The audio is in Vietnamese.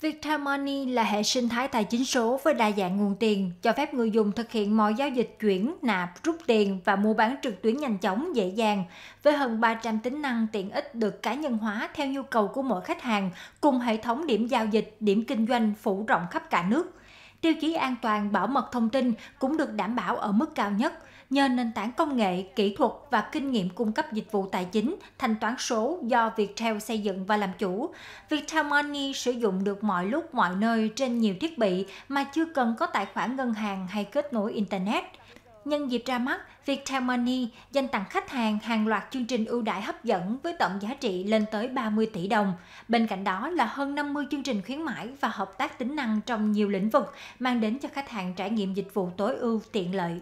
Viettel Money là hệ sinh thái tài chính số với đa dạng nguồn tiền, cho phép người dùng thực hiện mọi giao dịch chuyển, nạp, rút tiền và mua bán trực tuyến nhanh chóng, dễ dàng, với hơn 300 tính năng tiện ích được cá nhân hóa theo nhu cầu của mỗi khách hàng, cùng hệ thống điểm giao dịch, điểm kinh doanh phủ rộng khắp cả nước – tiêu chí an toàn bảo mật thông tin cũng được đảm bảo ở mức cao nhất nhờ nền tảng công nghệ, kỹ thuật và kinh nghiệm cung cấp dịch vụ tài chính, thanh toán số do Viettel xây dựng và làm chủ. Viettel Money sử dụng được mọi lúc mọi nơi trên nhiều thiết bị mà chưa cần có tài khoản ngân hàng hay kết nối Internet. Nhân dịp ra mắt, Viettel Money dành tặng khách hàng hàng loạt chương trình ưu đãi hấp dẫn với tổng giá trị lên tới 30 tỷ đồng. Bên cạnh đó là hơn 50 chương trình khuyến mãi và hợp tác tính năng trong nhiều lĩnh vực mang đến cho khách hàng trải nghiệm dịch vụ tối ưu tiện lợi.